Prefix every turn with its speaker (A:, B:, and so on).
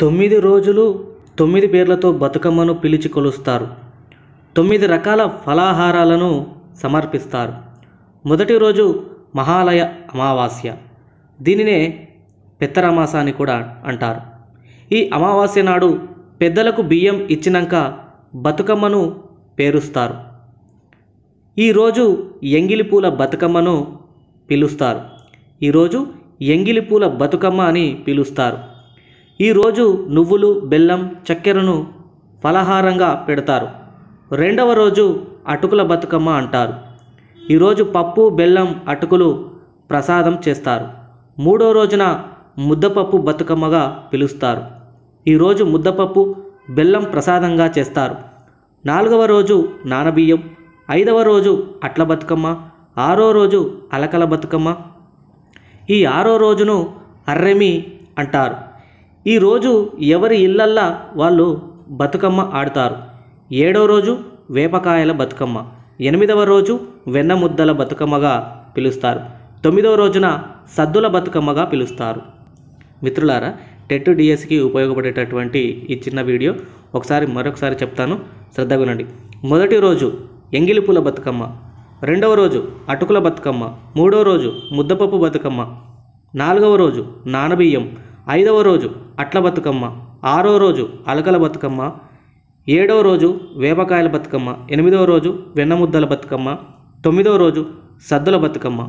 A: తొమ్మిది రోజులు తొమ్మిది పేర్లతో బతుకమ్మను పిలిచి కొలుస్తారు తొమ్మిది రకాల ఫలాహారాలను సమర్పిస్తారు మొదటి రోజు మహాలయ అమావాస్య దీనినే పెత్తరమాస అని కూడా అంటారు ఈ అమావాస్య నాడు పెద్దలకు బియ్యం ఇచ్చినాక బతుకమ్మను పేరుస్తారు ఈరోజు ఎంగిలిపూల బతుకమ్మను పిలుస్తారు ఈరోజు ఎంగిలిపూల బతుకమ్మ అని పిలుస్తారు ఈరోజు నువ్వులు బెల్లం చక్కెరను ఫలహారంగా పెడతారు రెండవ రోజు అటుకుల బతుకమ్మ అంటారు ఈరోజు పప్పు బెల్లం అటుకులు ప్రసాదం చేస్తారు మూడో రోజున ముద్దపప్పు బతుకమ్మగా పిలుస్తారు ఈరోజు ముద్దపప్పు బెల్లం ప్రసాదంగా చేస్తారు నాలుగవ రోజు నానబియ్యం ఐదవ రోజు అట్ల బతుకమ్మ ఆరో రోజు అలకల బతుకమ్మ ఈ ఆరో రోజును అర్రెమి అంటారు ఈరోజు ఎవరి ఇళ్ళల్లా వాళ్ళు బతుకమ్మ ఆడతారు ఏడో రోజు వేపకాయల బతుకమ్మ ఎనిమిదవ రోజు వెన్న ముద్దల బతుకమ్మగా పిలుస్తారు తొమ్మిదవ రోజున సద్దుల బతుకమ్మగా పిలుస్తారు మిత్రులారా టెట్ డిఎస్కి ఉపయోగపడేటటువంటి ఈ చిన్న వీడియో ఒకసారి మరొకసారి చెప్తాను శ్రద్ధగా వినండి మొదటి రోజు ఎంగిలిపూల బతుకమ్మ రెండవ రోజు అటుకుల బతుకమ్మ మూడవ రోజు ముద్దపప్పు బతుకమ్మ నాలుగవ రోజు నానబియ్యం ఐదవ రోజు అట్ల బతుకమ్మ ఆరో రోజు అలకల బతుకమ్మ ఏడో రోజు వేపకాయల బతుకమ్మ ఎనిమిదో రోజు వెన్నముద్దల బతుకమ్మ తొమ్మిదో రోజు సద్దుల బతుకమ్మ